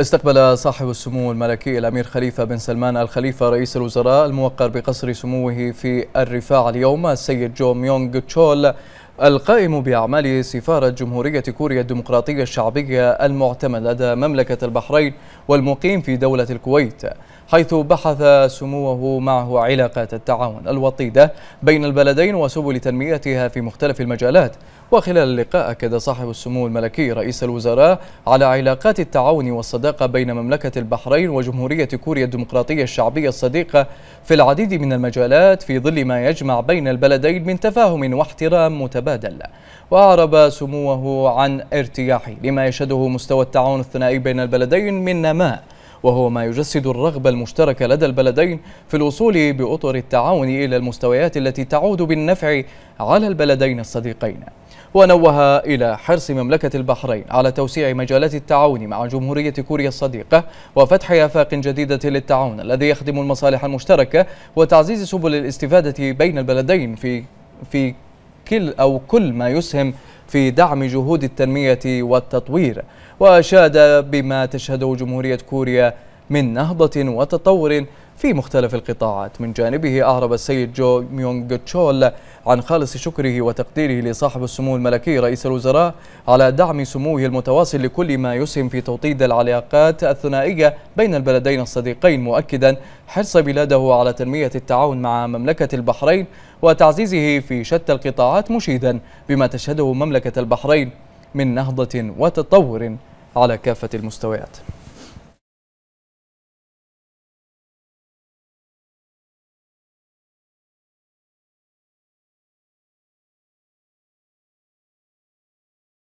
استقبل صاحب السمو الملكي الأمير خليفة بن سلمان الخليفة رئيس الوزراء الموقر بقصر سموه في الرفاع اليوم السيد جو ميونغ تشول القائم بأعمال سفارة جمهورية كوريا الديمقراطية الشعبية المعتمد لدى مملكة البحرين والمقيم في دولة الكويت حيث بحث سموه معه علاقات التعاون الوطيدة بين البلدين وسبل تنميتها في مختلف المجالات وخلال اللقاء أكد صاحب السمو الملكي رئيس الوزراء على علاقات التعاون والصداقة بين مملكة البحرين وجمهورية كوريا الديمقراطية الشعبية الصديقة في العديد من المجالات في ظل ما يجمع بين البلدين من تفاهم واحترام متبادل تبادل وأعرب سموه عن ارتياحه لما يشهده مستوى التعاون الثنائي بين البلدين من نماء وهو ما يجسد الرغبة المشتركة لدى البلدين في الوصول بأطر التعاون إلى المستويات التي تعود بالنفع على البلدين الصديقين ونوه إلى حرص مملكة البحرين على توسيع مجالات التعاون مع جمهورية كوريا الصديقة وفتح آفاق جديدة للتعاون الذي يخدم المصالح المشتركة وتعزيز سبل الاستفادة بين البلدين في في كل أو كل ما يسهم في دعم جهود التنمية والتطوير وأشاد بما تشهده جمهورية كوريا من نهضة وتطور في مختلف القطاعات من جانبه أعرب السيد جو ميونغ تشول عن خالص شكره وتقديره لصاحب السمو الملكي رئيس الوزراء على دعم سموه المتواصل لكل ما يسهم في توطيد العلاقات الثنائية بين البلدين الصديقين مؤكدا حرص بلاده على تنمية التعاون مع مملكة البحرين وتعزيزه في شتى القطاعات مشيدا بما تشهده مملكة البحرين من نهضة وتطور على كافة المستويات